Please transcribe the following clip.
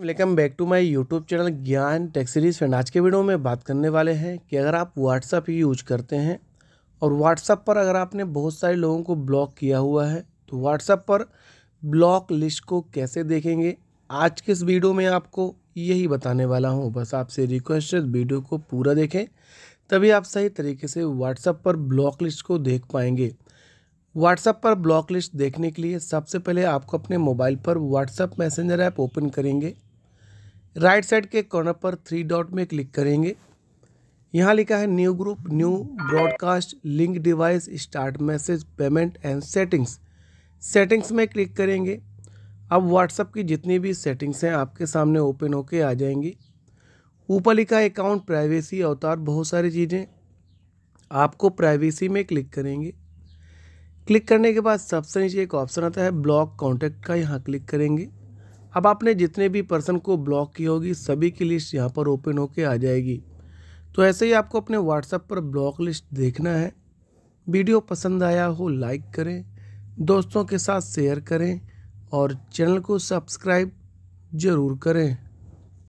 welcome back to my YouTube channel Gyan tech series friend आज के video में बात करने वाले हैं कि अगर आप व्हाट्सअप यूज करते हैं और व्हाट्सअप पर अगर आपने बहुत सारे लोगों को ब्लॉक किया हुआ है तो व्हाट्सअप पर ब्लॉक लिस्ट को कैसे देखेंगे आज के इस वीडियो में आपको यही बताने वाला हूँ बस आपसे रिक्वेस्ट है वीडियो को पूरा देखें तभी आप सही तरीके से व्हाट्सअप पर ब्लॉक लिस्ट को देख पाएंगे व्हाट्सअप पर ब्लॉक लिस्ट देखने के लिए सबसे पहले आपको अपने मोबाइल पर व्हाट्सअप मैसेंजर ऐप ओपन करेंगे राइट साइड के कॉर्नर पर थ्री डॉट में क्लिक करेंगे यहाँ लिखा है new group new broadcast link device start message payment and settings settings में क्लिक करेंगे अब व्हाट्सअप की जितनी भी सेटिंग्स हैं आपके सामने ओपन होके आ जाएंगी ऊपर लिखा है अकाउंट प्राइवेसी अवतार बहुत सारी चीज़ें आपको प्राइवेसी में क्लिक करेंगे क्लिक करने के बाद सबसे नीचे एक ऑप्शन आता है ब्लॉक कॉन्टैक्ट का यहाँ क्लिक करेंगे अब आपने जितने भी पर्सन को ब्लॉक की होगी सभी की लिस्ट यहाँ पर ओपन होकर आ जाएगी तो ऐसे ही आपको अपने व्हाट्सएप पर ब्लॉक लिस्ट देखना है वीडियो पसंद आया हो लाइक करें दोस्तों के साथ शेयर करें और चैनल को सब्सक्राइब ज़रूर करें